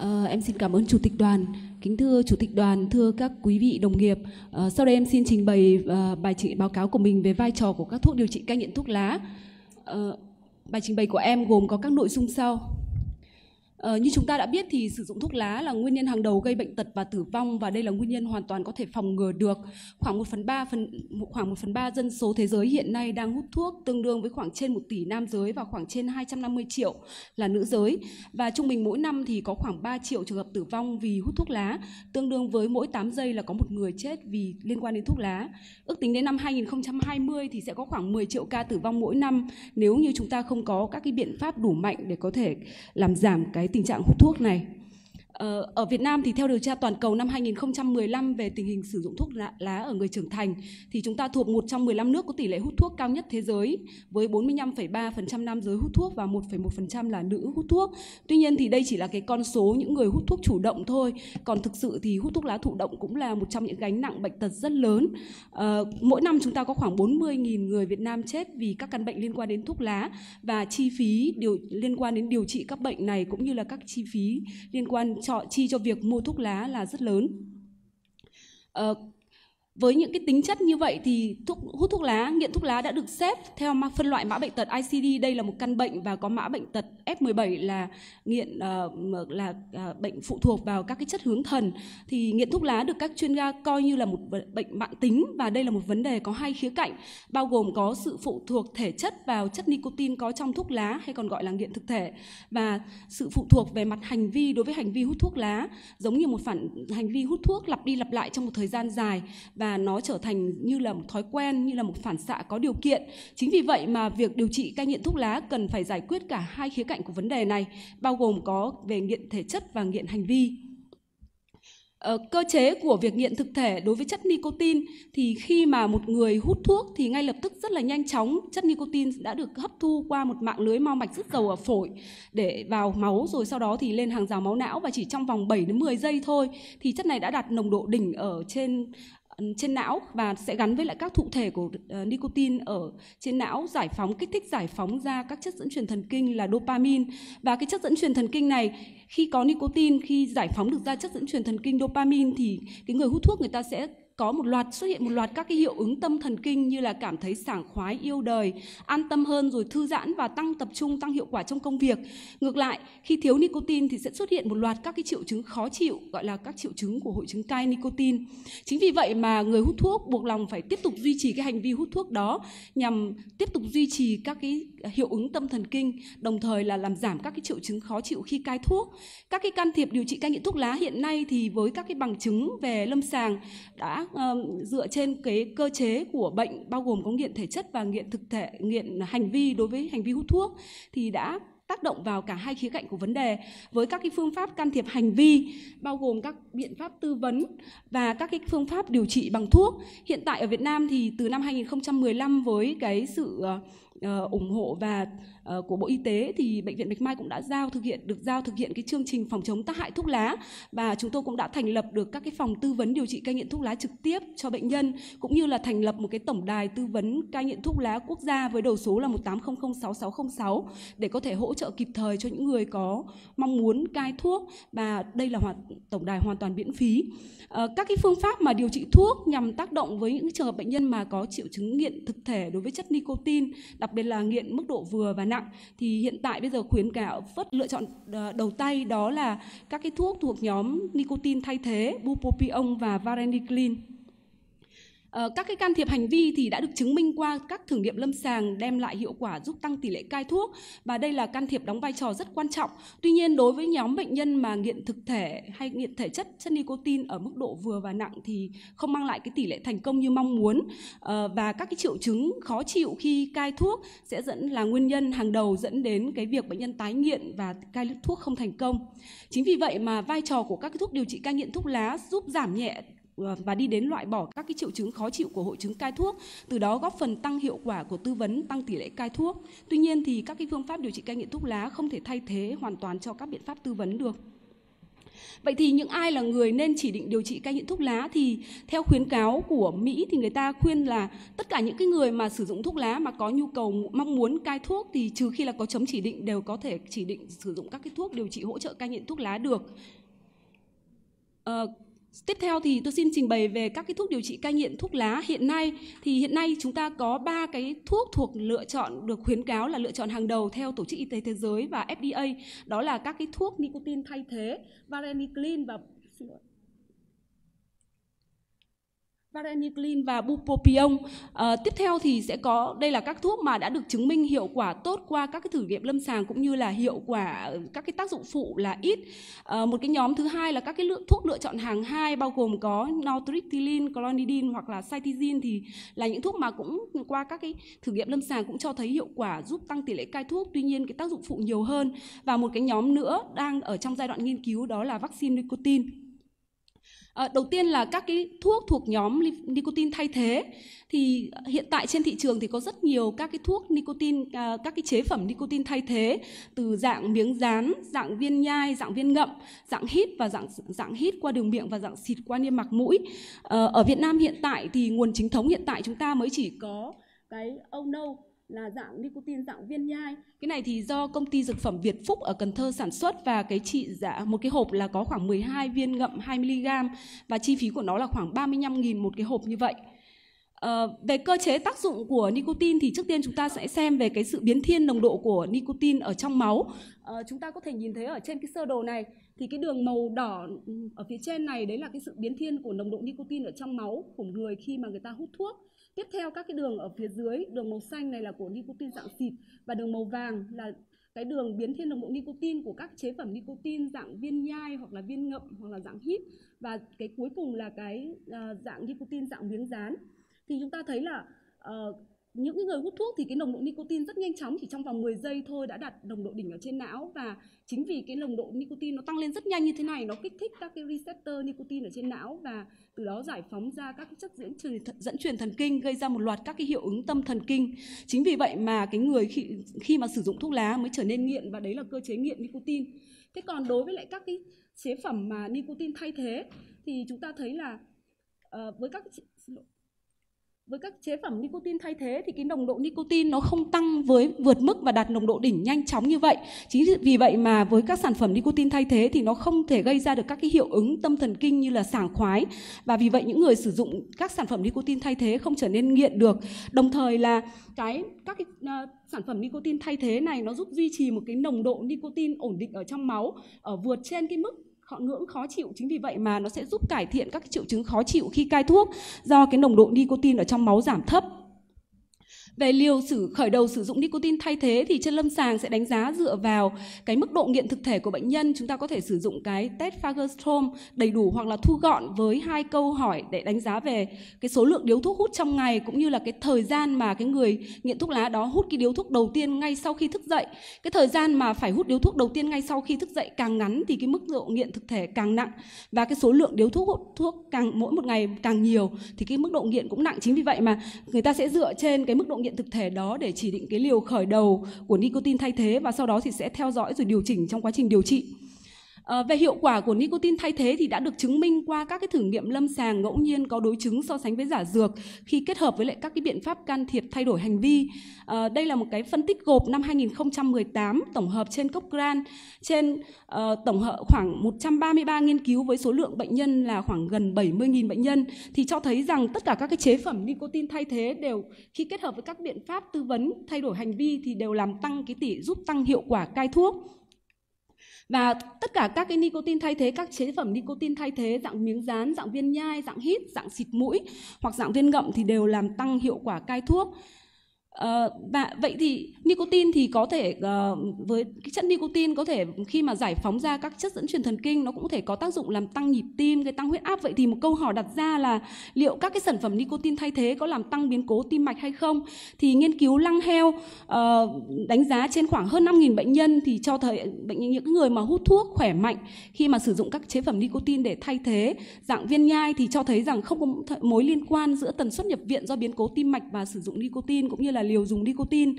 À, em xin cảm ơn Chủ tịch đoàn. Kính thưa Chủ tịch đoàn, thưa các quý vị đồng nghiệp, à, sau đây em xin trình bày à, bài trình báo cáo của mình về vai trò của các thuốc điều trị cai nghiện thuốc lá. À, bài trình bày của em gồm có các nội dung sau. Ờ, như chúng ta đã biết thì sử dụng thuốc lá là nguyên nhân hàng đầu gây bệnh tật và tử vong và đây là nguyên nhân hoàn toàn có thể phòng ngừa được. Khoảng 1 phần 3 phần khoảng 1 phần 3 dân số thế giới hiện nay đang hút thuốc tương đương với khoảng trên 1 tỷ nam giới và khoảng trên 250 triệu là nữ giới và trung bình mỗi năm thì có khoảng 3 triệu trường hợp tử vong vì hút thuốc lá, tương đương với mỗi 8 giây là có một người chết vì liên quan đến thuốc lá. Ước tính đến năm 2020 thì sẽ có khoảng 10 triệu ca tử vong mỗi năm nếu như chúng ta không có các cái biện pháp đủ mạnh để có thể làm giảm cái tình trạng hút thuốc này Ờ, ở Việt Nam thì theo điều tra toàn cầu năm 2015 về tình hình sử dụng thuốc lá ở người trưởng thành thì chúng ta thuộc một trong 15 nước có tỷ lệ hút thuốc cao nhất thế giới với 45,3% nam giới hút thuốc và 1,1% là nữ hút thuốc. Tuy nhiên thì đây chỉ là cái con số những người hút thuốc chủ động thôi. Còn thực sự thì hút thuốc lá thụ động cũng là một trong những gánh nặng bệnh tật rất lớn. Ờ, mỗi năm chúng ta có khoảng 40.000 người Việt Nam chết vì các căn bệnh liên quan đến thuốc lá và chi phí điều liên quan đến điều trị các bệnh này cũng như là các chi phí liên quan chọn chi cho việc mua thuốc lá là rất lớn. Uh, với những cái tính chất như vậy thì thuốc, hút thuốc lá, nghiện thuốc lá đã được xếp theo phân loại mã bệnh tật ICD đây là một căn bệnh và có mã bệnh tật F17 là nghiện uh, là uh, bệnh phụ thuộc vào các cái chất hướng thần thì nghiện thuốc lá được các chuyên gia coi như là một bệnh mạng tính và đây là một vấn đề có hai khía cạnh bao gồm có sự phụ thuộc thể chất vào chất nicotine có trong thuốc lá hay còn gọi là nghiện thực thể và sự phụ thuộc về mặt hành vi đối với hành vi hút thuốc lá giống như một phản hành vi hút thuốc lặp đi lặp lại trong một thời gian dài và nó trở thành như là một thói quen như là một phản xạ có điều kiện chính vì vậy mà việc điều trị cai nghiện thuốc lá cần phải giải quyết cả hai khía cạnh của vấn đề này bao gồm có về nghiện thể chất và nghiện hành vi ờ, cơ chế của việc nghiện thực thể đối với chất nicotine thì khi mà một người hút thuốc thì ngay lập tức rất là nhanh chóng chất nicotine đã được hấp thu qua một mạng lưới mao mạch rất giàu ở phổi để vào máu rồi sau đó thì lên hàng rào máu não và chỉ trong vòng 7 đến 10 giây thôi thì chất này đã đạt nồng độ đỉnh ở trên trên não và sẽ gắn với lại các thụ thể của uh, nicotine ở trên não giải phóng kích thích giải phóng ra các chất dẫn truyền thần kinh là dopamine và cái chất dẫn truyền thần kinh này khi có nicotine khi giải phóng được ra chất dẫn truyền thần kinh dopamine thì cái người hút thuốc người ta sẽ có một loạt xuất hiện một loạt các cái hiệu ứng tâm thần kinh như là cảm thấy sảng khoái, yêu đời, an tâm hơn rồi thư giãn và tăng tập trung, tăng hiệu quả trong công việc. Ngược lại, khi thiếu nicotine thì sẽ xuất hiện một loạt các cái triệu chứng khó chịu gọi là các triệu chứng của hội chứng cai nicotine. Chính vì vậy mà người hút thuốc buộc lòng phải tiếp tục duy trì cái hành vi hút thuốc đó nhằm tiếp tục duy trì các cái hiệu ứng tâm thần kinh, đồng thời là làm giảm các cái triệu chứng khó chịu khi cai thuốc. Các cái can thiệp điều trị cai nghiện thuốc lá hiện nay thì với các cái bằng chứng về lâm sàng đã dựa trên cái cơ chế của bệnh bao gồm có nghiện thể chất và nghiện thực thể, nghiện hành vi đối với hành vi hút thuốc thì đã tác động vào cả hai khía cạnh của vấn đề với các cái phương pháp can thiệp hành vi bao gồm các biện pháp tư vấn và các cái phương pháp điều trị bằng thuốc. Hiện tại ở Việt Nam thì từ năm 2015 với cái sự uh, ủng hộ và Ờ, của Bộ Y tế thì bệnh viện Bạch Mai cũng đã giao thực hiện được giao thực hiện cái chương trình phòng chống tác hại thuốc lá và chúng tôi cũng đã thành lập được các cái phòng tư vấn điều trị cai nghiện thuốc lá trực tiếp cho bệnh nhân cũng như là thành lập một cái tổng đài tư vấn cai nghiện thuốc lá quốc gia với đầu số là 18006606 để có thể hỗ trợ kịp thời cho những người có mong muốn cai thuốc và đây là hoạt, tổng đài hoàn toàn miễn phí. Ờ, các cái phương pháp mà điều trị thuốc nhằm tác động với những trường hợp bệnh nhân mà có triệu chứng nghiện thực thể đối với chất nicotine, đặc biệt là nghiện mức độ vừa và nặng nặng thì hiện tại bây giờ khuyến cáo phất lựa chọn ờ, đầu tay đó là các cái thuốc thuộc nhóm nicotine thay thế bupropion và varenicline Ờ, các cái can thiệp hành vi thì đã được chứng minh qua các thử nghiệm lâm sàng đem lại hiệu quả giúp tăng tỷ lệ cai thuốc và đây là can thiệp đóng vai trò rất quan trọng. Tuy nhiên đối với nhóm bệnh nhân mà nghiện thực thể hay nghiện thể chất chất nicotine ở mức độ vừa và nặng thì không mang lại cái tỷ lệ thành công như mong muốn ờ, và các cái triệu chứng khó chịu khi cai thuốc sẽ dẫn là nguyên nhân hàng đầu dẫn đến cái việc bệnh nhân tái nghiện và cai thuốc không thành công. Chính vì vậy mà vai trò của các cái thuốc điều trị cai nghiện thuốc lá giúp giảm nhẹ Ờ, và đi đến loại bỏ các cái triệu chứng khó chịu của hội chứng cai thuốc, từ đó góp phần tăng hiệu quả của tư vấn, tăng tỷ lệ cai thuốc. Tuy nhiên thì các cái phương pháp điều trị cai nghiện thuốc lá không thể thay thế hoàn toàn cho các biện pháp tư vấn được. Vậy thì những ai là người nên chỉ định điều trị cai nghiện thuốc lá thì theo khuyến cáo của Mỹ thì người ta khuyên là tất cả những cái người mà sử dụng thuốc lá mà có nhu cầu mong muốn cai thuốc thì trừ khi là có chấm chỉ định đều có thể chỉ định sử dụng các cái thuốc điều trị hỗ trợ cai nghiện thuốc lá được. Uh, Tiếp theo thì tôi xin trình bày về các cái thuốc điều trị cai nghiện thuốc lá hiện nay thì hiện nay chúng ta có ba cái thuốc thuộc lựa chọn được khuyến cáo là lựa chọn hàng đầu theo Tổ chức Y tế Thế giới và FDA đó là các cái thuốc nicotine thay thế, varenicline và xin lỗi, Varenicline và bupropion. À, tiếp theo thì sẽ có đây là các thuốc mà đã được chứng minh hiệu quả tốt qua các cái thử nghiệm lâm sàng cũng như là hiệu quả các cái tác dụng phụ là ít. À, một cái nhóm thứ hai là các cái lượng thuốc lựa chọn hàng hai bao gồm có nortriptyline, clonidine hoặc là cytidine thì là những thuốc mà cũng qua các cái thử nghiệm lâm sàng cũng cho thấy hiệu quả giúp tăng tỷ lệ cai thuốc tuy nhiên cái tác dụng phụ nhiều hơn và một cái nhóm nữa đang ở trong giai đoạn nghiên cứu đó là vaccine nicotine. Ờ, đầu tiên là các cái thuốc thuộc nhóm nicotine thay thế thì ờ, hiện tại trên thị trường thì có rất nhiều các cái thuốc nicotine ờ, các cái chế phẩm nicotine thay thế từ dạng miếng dán, dạng viên nhai, dạng viên ngậm, dạng hít và dạng dạng hít qua đường miệng và dạng xịt qua niêm mạc mũi. ở Việt Nam hiện tại thì nguồn chính thống hiện tại chúng ta mới chỉ có cái oh no là dạng nicotine dạng viên nhai. Cái này thì do công ty dược phẩm Việt Phúc ở Cần Thơ sản xuất và cái trị giá một cái hộp là có khoảng 12 viên ngậm 2 mg và chi phí của nó là khoảng 35.000 một cái hộp như vậy. À, về cơ chế tác dụng của nicotine thì trước tiên chúng ta sẽ xem về cái sự biến thiên nồng độ của nicotine ở trong máu. À, chúng ta có thể nhìn thấy ở trên cái sơ đồ này thì cái đường màu đỏ ừ, ở phía trên này đấy là cái sự biến thiên của nồng độ nicotine ở trong máu của người khi mà người ta hút thuốc Tiếp theo các cái đường ở phía dưới, đường màu xanh này là của nicotine dạng xịt và đường màu vàng là cái đường biến thiên đồng bộ nicotine của các chế phẩm nicotine dạng viên nhai hoặc là viên ngậm hoặc là dạng hít và cái cuối cùng là cái uh, dạng nicotine dạng miếng dán thì chúng ta thấy là uh, những cái người hút thuốc thì cái nồng độ nicotine rất nhanh chóng chỉ trong vòng 10 giây thôi đã đạt nồng độ đỉnh ở trên não và chính vì cái nồng độ nicotine nó tăng lên rất nhanh như thế này nó kích thích các cái receptor nicotine ở trên não và từ đó giải phóng ra các cái chất dẫn truyền dẫn truyền thần kinh gây ra một loạt các cái hiệu ứng tâm thần kinh chính vì vậy mà cái người khi khi mà sử dụng thuốc lá mới trở nên nghiện và đấy là cơ chế nghiện nicotine thế còn đối với lại các cái chế phẩm mà nicotine thay thế thì chúng ta thấy là uh, với các với các chế phẩm nicotine thay thế thì cái nồng độ nicotine nó không tăng với vượt mức và đạt nồng độ đỉnh nhanh chóng như vậy chính vì vậy mà với các sản phẩm nicotine thay thế thì nó không thể gây ra được các cái hiệu ứng tâm thần kinh như là sảng khoái và vì vậy những người sử dụng các sản phẩm nicotine thay thế không trở nên nghiện được đồng thời là cái các cái uh, sản phẩm nicotine thay thế này nó giúp duy trì một cái nồng độ nicotine ổn định ở trong máu ở vượt trên cái mức họ ngưỡng khó chịu chính vì vậy mà nó sẽ giúp cải thiện các triệu chứng khó chịu khi cai thuốc do cái nồng độ nicotine ở trong máu giảm thấp về liều sử khởi đầu sử dụng nicotine thay thế thì trên lâm sàng sẽ đánh giá dựa vào cái mức độ nghiện thực thể của bệnh nhân. Chúng ta có thể sử dụng cái test Fagerstrom đầy đủ hoặc là thu gọn với hai câu hỏi để đánh giá về cái số lượng điếu thuốc hút trong ngày cũng như là cái thời gian mà cái người nghiện thuốc lá đó hút cái điếu thuốc đầu tiên ngay sau khi thức dậy. Cái thời gian mà phải hút điếu thuốc đầu tiên ngay sau khi thức dậy càng ngắn thì cái mức độ nghiện thực thể càng nặng và cái số lượng điếu thuốc hút thuốc càng mỗi một ngày càng nhiều thì cái mức độ nghiện cũng nặng. Chính vì vậy mà người ta sẽ dựa trên cái mức độ nghiện nghiệm thực thể đó để chỉ định cái liều khởi đầu của nicotine thay thế và sau đó thì sẽ theo dõi rồi điều chỉnh trong quá trình điều trị À, về hiệu quả của nicotine thay thế thì đã được chứng minh qua các cái thử nghiệm lâm sàng ngẫu nhiên có đối chứng so sánh với giả dược khi kết hợp với lại các cái biện pháp can thiệp thay đổi hành vi. À, đây là một cái phân tích gộp năm 2018 tổng hợp trên Cochrane trên uh, tổng hợp khoảng 133 nghiên cứu với số lượng bệnh nhân là khoảng gần 70.000 bệnh nhân thì cho thấy rằng tất cả các cái chế phẩm nicotine thay thế đều khi kết hợp với các biện pháp tư vấn thay đổi hành vi thì đều làm tăng cái tỷ giúp tăng hiệu quả cai thuốc và tất cả các cái nicotine thay thế, các chế phẩm nicotine thay thế dạng miếng dán, dạng viên nhai, dạng hít, dạng xịt mũi hoặc dạng viên ngậm thì đều làm tăng hiệu quả cai thuốc. Ờ, và vậy thì nicotine thì có thể uh, với cái chất nicotine có thể khi mà giải phóng ra các chất dẫn truyền thần kinh nó cũng có thể có tác dụng làm tăng nhịp tim, gây tăng huyết áp. Vậy thì một câu hỏi đặt ra là liệu các cái sản phẩm nicotine thay thế có làm tăng biến cố tim mạch hay không? Thì nghiên cứu lăng heo uh, đánh giá trên khoảng hơn 5.000 bệnh nhân thì cho thấy bệnh những người mà hút thuốc khỏe mạnh khi mà sử dụng các chế phẩm nicotine để thay thế dạng viên nhai thì cho thấy rằng không có mối liên quan giữa tần suất nhập viện do biến cố tim mạch và sử dụng nicotine cũng như là liều dùng nicotine.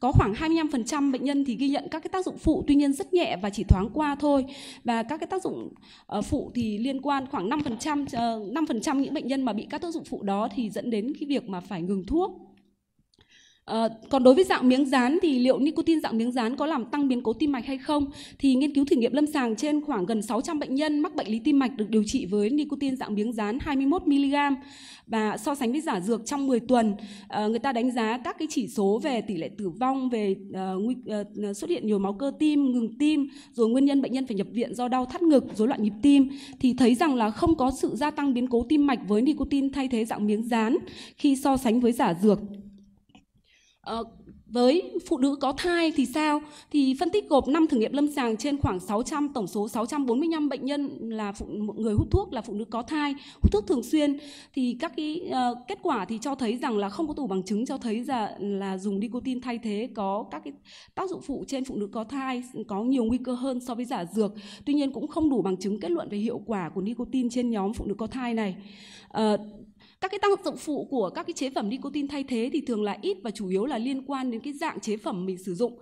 Có khoảng 25% bệnh nhân thì ghi nhận các cái tác dụng phụ tuy nhiên rất nhẹ và chỉ thoáng qua thôi. Và các cái tác dụng ờ, phụ thì liên quan khoảng 5% 5% ờ, những bệnh nhân mà bị các tác dụng phụ đó thì dẫn đến cái việc mà phải ngừng thuốc. Ờ, còn đối với dạng miếng dán thì liệu nicotine dạng miếng dán có làm tăng biến cố tim mạch hay không? Thì nghiên cứu thử nghiệm lâm sàng trên khoảng gần 600 bệnh nhân mắc bệnh lý tim mạch được điều trị với nicotine dạng miếng rán 21 mg và so sánh với giả dược trong 10 tuần, ờ, người ta đánh giá các cái chỉ số về tỷ lệ tử vong, về ờ, nguy, xuất hiện nhiều máu cơ tim, ngừng tim, rồi nguyên nhân bệnh nhân phải nhập viện do đau thắt ngực, rối loạn nhịp tim thì thấy rằng là không có sự gia tăng biến cố tim mạch với nicotine thay thế dạng miếng dán khi so sánh với giả dược. Ờ, với phụ nữ có thai thì sao? Thì phân tích gộp 5 thử nghiệm lâm sàng trên khoảng 600 tổng số 645 bệnh nhân là phụ, người hút thuốc là phụ nữ có thai, hút thuốc thường xuyên thì các cái uh, kết quả thì cho thấy rằng là không có đủ bằng chứng cho thấy là là dùng nicotine thay thế có các cái tác dụng phụ trên phụ nữ có thai có nhiều nguy cơ hơn so với giả dược. Tuy nhiên cũng không đủ bằng chứng kết luận về hiệu quả của nicotine trên nhóm phụ nữ có thai này. Uh, các cái tác dụng phụ của các cái chế phẩm nicotine thay thế thì thường là ít và chủ yếu là liên quan đến cái dạng chế phẩm mình sử dụng.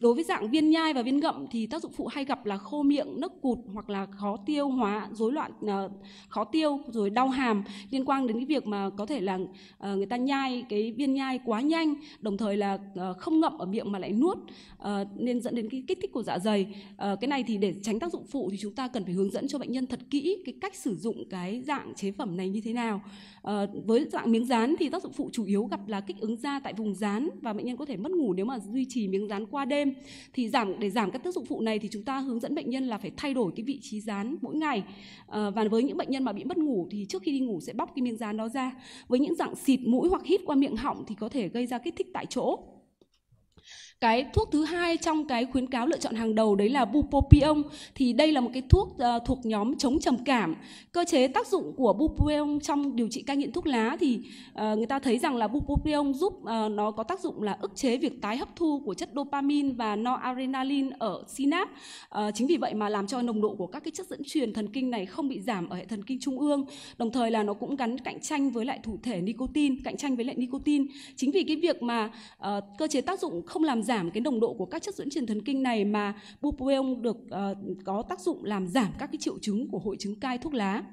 Đối với dạng viên nhai và viên gậm thì tác dụng phụ hay gặp là khô miệng, nấc cụt hoặc là khó tiêu hóa, rối loạn uh, khó tiêu rồi đau hàm liên quan đến cái việc mà có thể là uh, người ta nhai cái viên nhai quá nhanh, đồng thời là uh, không ngậm ở miệng mà lại nuốt uh, nên dẫn đến cái kích thích của dạ dày. Uh, cái này thì để tránh tác dụng phụ thì chúng ta cần phải hướng dẫn cho bệnh nhân thật kỹ cái cách sử dụng cái dạng chế phẩm này như thế nào. Uh, với dạng miếng dán thì tác dụng phụ chủ yếu gặp là kích ứng da tại vùng dán và bệnh nhân có thể mất ngủ nếu mà duy trì miếng dán qua đêm. Thì giảm để giảm các tác dụng phụ này thì chúng ta hướng dẫn bệnh nhân là phải thay đổi cái vị trí dán mỗi ngày. Ờ, và với những bệnh nhân mà bị mất ngủ thì trước khi đi ngủ sẽ bóc cái miếng dán đó ra. Với những dạng xịt mũi hoặc hít qua miệng họng thì có thể gây ra kích thích tại chỗ cái thuốc thứ hai trong cái khuyến cáo lựa chọn hàng đầu đấy là bupropion thì đây là một cái thuốc uh, thuộc nhóm chống trầm cảm cơ chế tác dụng của bupropion trong điều trị cai nghiện thuốc lá thì uh, người ta thấy rằng là bupropion giúp uh, nó có tác dụng là ức chế việc tái hấp thu của chất dopamine và noradrenaline ở synapse uh, chính vì vậy mà làm cho nồng độ của các cái chất dẫn truyền thần kinh này không bị giảm ở hệ thần kinh trung ương đồng thời là nó cũng gắn cạnh tranh với lại thủ thể nicotine cạnh tranh với lại nicotine chính vì cái việc mà uh, cơ chế tác dụng không làm giảm cái nồng độ của các chất dẫn truyền thần kinh này mà bupropion được uh, có tác dụng làm giảm các cái triệu chứng của hội chứng cai thuốc lá.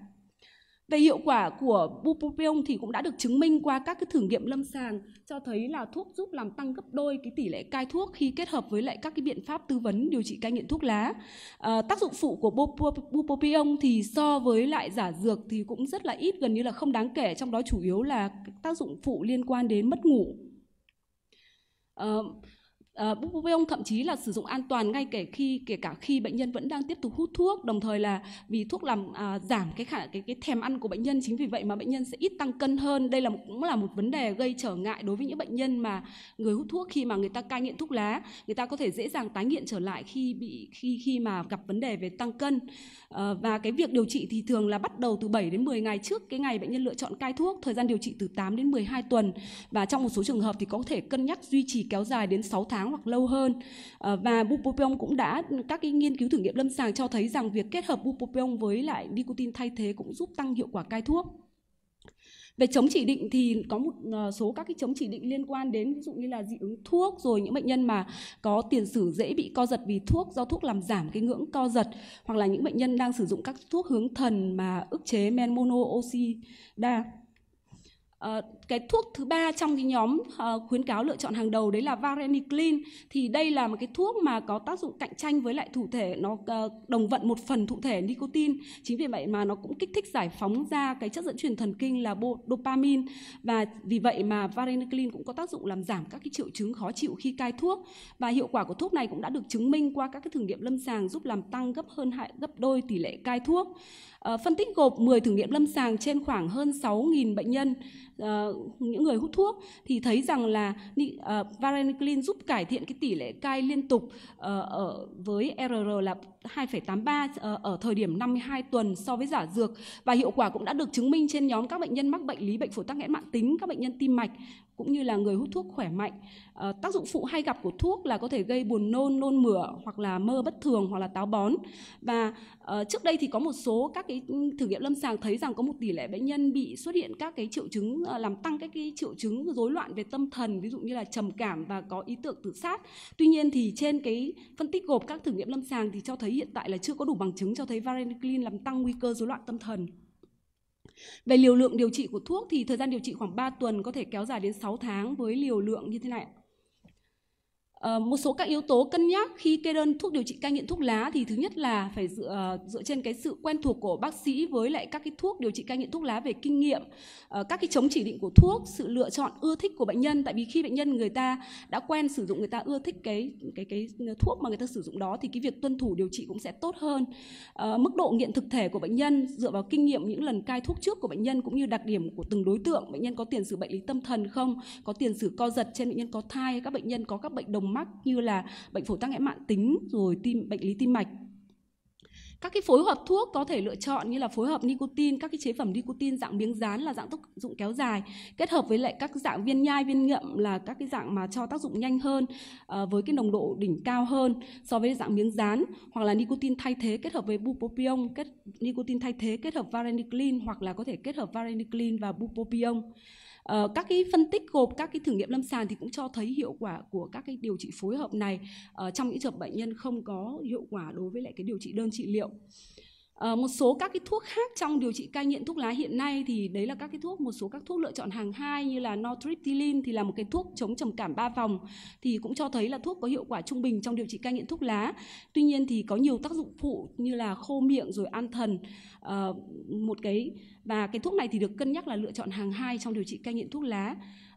Về hiệu quả của bupropion thì cũng đã được chứng minh qua các cái thử nghiệm lâm sàng cho thấy là thuốc giúp làm tăng gấp đôi cái tỷ lệ cai thuốc khi kết hợp với lại các cái biện pháp tư vấn điều trị cai nghiện thuốc lá. À, tác dụng phụ của bupropion thì so với lại giả dược thì cũng rất là ít, gần như là không đáng kể, trong đó chủ yếu là tác dụng phụ liên quan đến mất ngủ. Uh, Uh, ông thậm chí là sử dụng an toàn ngay kể khi kể cả khi bệnh nhân vẫn đang tiếp tục hút thuốc, đồng thời là vì thuốc làm uh, giảm cái khả cái cái thèm ăn của bệnh nhân chính vì vậy mà bệnh nhân sẽ ít tăng cân hơn. Đây là cũng là một vấn đề gây trở ngại đối với những bệnh nhân mà người hút thuốc khi mà người ta cai nghiện thuốc lá, người ta có thể dễ dàng tái nghiện trở lại khi bị khi khi mà gặp vấn đề về tăng cân. Uh, và cái việc điều trị thì thường là bắt đầu từ 7 đến 10 ngày trước cái ngày bệnh nhân lựa chọn cai thuốc, thời gian điều trị từ 8 đến 12 tuần và trong một số trường hợp thì có thể cân nhắc duy trì kéo dài đến 6 tháng tháng hoặc lâu hơn. Ờ, và bupropion cũng đã các cái nghiên cứu thử nghiệm lâm sàng cho thấy rằng việc kết hợp bupropion với lại nicotine thay thế cũng giúp tăng hiệu quả cai thuốc. Về chống chỉ định thì có một ờ, số các cái chống chỉ định liên quan đến ví dụ như là dị ứng thuốc rồi những bệnh nhân mà có tiền sử dễ bị co giật vì thuốc do thuốc làm giảm cái ngưỡng co giật hoặc là những bệnh nhân đang sử dụng các thuốc hướng thần mà ức chế men monooxida. Ờ, cái thuốc thứ ba trong cái nhóm à, khuyến cáo lựa chọn hàng đầu đấy là varenicline thì đây là một cái thuốc mà có tác dụng cạnh tranh với lại thụ thể nó à, đồng vận một phần thụ thể nicotine chính vì vậy mà nó cũng kích thích giải phóng ra cái chất dẫn truyền thần kinh là dopamine và vì vậy mà varenicline cũng có tác dụng làm giảm các cái triệu chứng khó chịu khi cai thuốc và hiệu quả của thuốc này cũng đã được chứng minh qua các cái thử nghiệm lâm sàng giúp làm tăng gấp hơn hai gấp đôi tỷ lệ cai thuốc à, phân tích gộp 10 thử nghiệm lâm sàng trên khoảng hơn 6.000 bệnh nhân uh, những người hút thuốc thì thấy rằng là uh, varenicline giúp cải thiện cái tỷ lệ cai liên tục uh, ở với RR là 2,83 uh, ở thời điểm 52 tuần so với giả dược và hiệu quả cũng đã được chứng minh trên nhóm các bệnh nhân mắc bệnh lý bệnh phổi tắc nghẽn mạng tính, các bệnh nhân tim mạch cũng như là người hút thuốc khỏe mạnh. À, tác dụng phụ hay gặp của thuốc là có thể gây buồn nôn, nôn mửa hoặc là mơ bất thường hoặc là táo bón. Và à, trước đây thì có một số các cái thử nghiệm lâm sàng thấy rằng có một tỷ lệ bệnh nhân bị xuất hiện các cái triệu chứng Ờ, làm tăng các cái triệu chứng rối loạn về tâm thần ví dụ như là trầm cảm và có ý tưởng tự sát tuy nhiên thì trên cái phân tích gộp các thử nghiệm lâm sàng thì cho thấy hiện tại là chưa có đủ bằng chứng cho thấy varenicline làm tăng nguy cơ rối loạn tâm thần về liều lượng điều trị của thuốc thì thời gian điều trị khoảng 3 tuần có thể kéo dài đến 6 tháng với liều lượng như thế này Ờ, một số các yếu tố cân nhắc khi kê đơn thuốc điều trị cai nghiện thuốc lá thì thứ nhất là phải dựa ờ, dựa trên cái sự quen thuộc của bác sĩ với lại các cái thuốc điều trị cai nghiện thuốc lá về kinh nghiệm ờ, các cái chống chỉ định của thuốc sự lựa chọn ưa thích của bệnh nhân tại vì khi bệnh nhân người ta đã quen sử dụng người ta ưa thích cái cái cái thuốc mà người ta sử dụng đó thì cái việc tuân thủ điều trị cũng sẽ tốt hơn mức độ nghiện thực thể của bệnh nhân dựa vào kinh nghiệm những lần cai thuốc trước của bệnh nhân cũng như đặc điểm của từng đối tượng bệnh nhân có tiền sử bệnh lý tâm thần không có tiền sử co giật trên bệnh nhân có thai các bệnh nhân có các bệnh đồng thường mắc như là bệnh phổi tắc nghẽn mạng tính rồi tim bệnh lý tim mạch các cái phối hợp thuốc có thể lựa chọn như là phối hợp nicotine các cái chế phẩm nicotine dạng miếng dán là dạng tác dụng kéo dài kết hợp với lại các dạng viên nhai viên ngậm là các cái dạng mà cho tác dụng nhanh hơn ờ, với cái nồng độ đỉnh cao hơn so với dạng miếng dán hoặc là nicotine thay thế kết hợp với bupropion kết nicotine thay thế kết hợp varenicline hoặc là có thể kết hợp varenicline và bupropion Ờ, các cái phân tích gộp các cái thử nghiệm lâm sàng thì cũng cho thấy hiệu quả của các cái điều trị phối hợp này uh, trong những trường bệnh nhân không có hiệu quả đối với lại cái điều trị đơn trị liệu Ờ, một số các cái thuốc khác trong điều trị cai nghiện thuốc lá hiện nay thì đấy là các cái thuốc một số các thuốc lựa chọn hàng hai như là nortriptyline thì là một cái thuốc chống trầm cảm ba vòng thì cũng cho thấy là thuốc có hiệu quả trung bình trong điều trị cai nghiện thuốc lá. Tuy nhiên thì có nhiều tác dụng phụ như là khô miệng rồi an thần ờ, một cái và cái thuốc này thì được cân nhắc là lựa chọn hàng hai trong điều trị cai nghiện thuốc lá.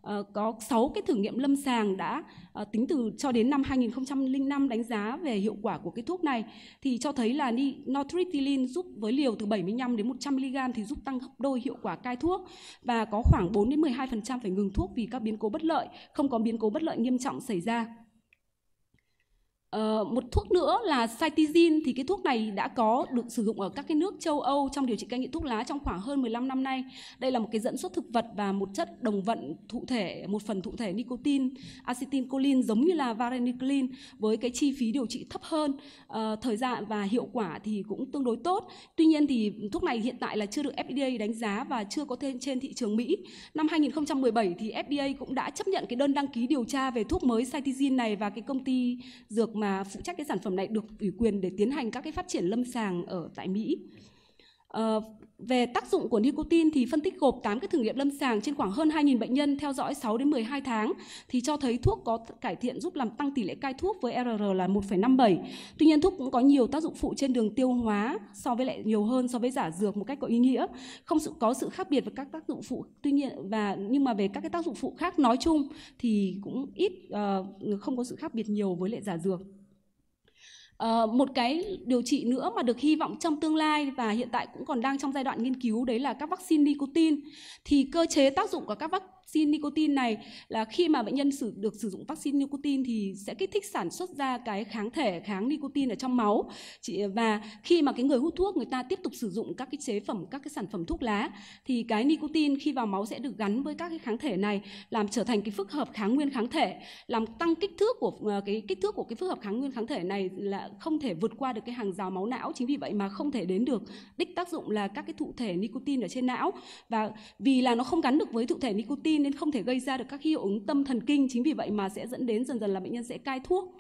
Ờ, có 6 cái thử nghiệm lâm sàng đã ờ, tính từ cho đến năm 2005 đánh giá về hiệu quả của cái thuốc này thì cho thấy là nortriptyline giúp với liều từ 75 đến 100 mg thì giúp tăng gấp đôi hiệu quả cai thuốc và có khoảng 4 đến 12% phải ngừng thuốc vì các biến cố bất lợi, không có biến cố bất lợi nghiêm trọng xảy ra. Uh, một thuốc nữa là cytizine thì cái thuốc này đã có được sử dụng ở các cái nước châu Âu trong điều trị cai nghiện thuốc lá trong khoảng hơn 15 năm nay. Đây là một cái dẫn xuất thực vật và một chất đồng vận thụ thể, một phần thụ thể nicotine, acetylcholine giống như là varenicline với cái chi phí điều trị thấp hơn, uh, thời gian và hiệu quả thì cũng tương đối tốt. Tuy nhiên thì thuốc này hiện tại là chưa được FDA đánh giá và chưa có thêm trên thị trường Mỹ. Năm 2017 thì FDA cũng đã chấp nhận cái đơn đăng ký điều tra về thuốc mới cytizine này và cái công ty dược mà phụ trách cái sản phẩm này được ủy quyền để tiến hành các cái phát triển lâm sàng ở tại Mỹ Ờ, về tác dụng của nicotine thì phân tích gộp 8 cái thử nghiệm lâm sàng trên khoảng hơn 2.000 bệnh nhân theo dõi 6 đến 12 tháng thì cho thấy thuốc có cải thiện giúp làm tăng tỷ lệ cai thuốc với RR là 1,57. Tuy nhiên thuốc cũng có nhiều tác dụng phụ trên đường tiêu hóa so với lại nhiều hơn so với giả dược một cách có ý nghĩa, không sự có sự khác biệt với các tác dụng phụ. Tuy nhiên và nhưng mà về các cái tác dụng phụ khác nói chung thì cũng ít uh, không có sự khác biệt nhiều với lại giả dược. À, một cái điều trị nữa mà được hy vọng trong tương lai và hiện tại cũng còn đang trong giai đoạn nghiên cứu đấy là các vaccine nicotine thì cơ chế tác dụng của các vaccine vaccine nicotine này là khi mà bệnh nhân sử, được sử dụng vaccine nicotine thì sẽ kích thích sản xuất ra cái kháng thể kháng nicotine ở trong máu Chị, và khi mà cái người hút thuốc người ta tiếp tục sử dụng các cái chế phẩm các cái sản phẩm thuốc lá thì cái nicotine khi vào máu sẽ được gắn với các cái kháng thể này làm trở thành cái phức hợp kháng nguyên kháng thể làm tăng kích thước của ờ, cái kích thước của cái phức hợp kháng nguyên kháng thể này là không thể vượt qua được cái hàng rào máu não chính vì vậy mà không thể đến được đích tác dụng là các cái thụ thể nicotine ở trên não và vì là nó không gắn được với thụ thể nicotine insulin nên không thể gây ra được các hiệu ứng tâm thần kinh chính vì vậy mà sẽ dẫn đến dần dần là bệnh nhân sẽ cai thuốc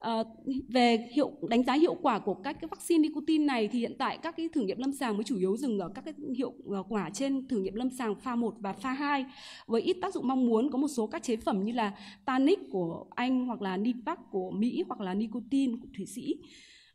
À, về hiệu đánh giá hiệu quả của các cái vaccine nicotine này thì hiện tại các cái thử nghiệm lâm sàng mới chủ yếu dừng ở các cái hiệu ờ, quả trên thử nghiệm lâm sàng pha 1 và pha 2 với ít tác dụng mong muốn có một số các chế phẩm như là Tanic của Anh hoặc là Nipac của Mỹ hoặc là nicotine của Thụy Sĩ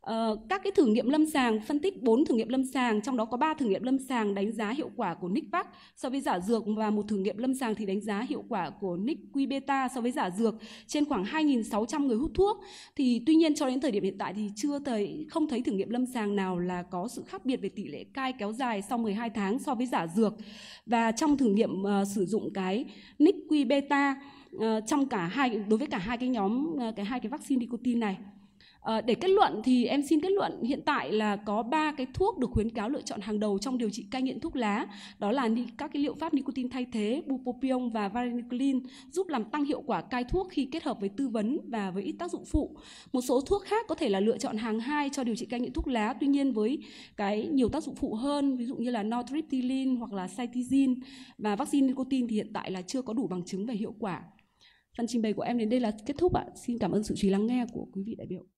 Ờ, các cái thử nghiệm lâm sàng phân tích 4 thử nghiệm lâm sàng trong đó có 3 thử nghiệm lâm sàng đánh giá hiệu quả của Nicvac so với giả dược và một thử nghiệm lâm sàng thì đánh giá hiệu quả của Niquibeta so với giả dược trên khoảng 2.600 người hút thuốc thì tuy nhiên cho đến thời điểm hiện tại thì chưa thấy không thấy thử nghiệm lâm sàng nào là có sự khác biệt về tỷ lệ cai kéo dài sau 12 tháng so với giả dược và trong thử nghiệm uh, sử dụng cái Niquibeta uh, ờ, trong cả hai đối với cả hai cái nhóm uh, cái hai cái vaccine nicotine này Ờ, để kết luận thì em xin kết luận hiện tại là có ba cái thuốc được khuyến cáo lựa chọn hàng đầu trong điều trị cai nghiện thuốc lá, đó là các cái liệu pháp nicotine thay thế, bupropion và varenicline giúp làm tăng hiệu quả cai thuốc khi kết hợp với tư vấn và với ít tác dụng phụ. Một số thuốc khác có thể là lựa chọn hàng hai cho điều trị cai nghiện thuốc lá, tuy nhiên với cái nhiều tác dụng phụ hơn, ví dụ như là nortriptyline hoặc là cytizine và vaccine nicotine thì hiện tại là chưa có đủ bằng chứng về hiệu quả. Phần trình bày của em đến đây là kết thúc ạ. Xin cảm ơn sự chú ý lắng nghe của quý vị đại biểu.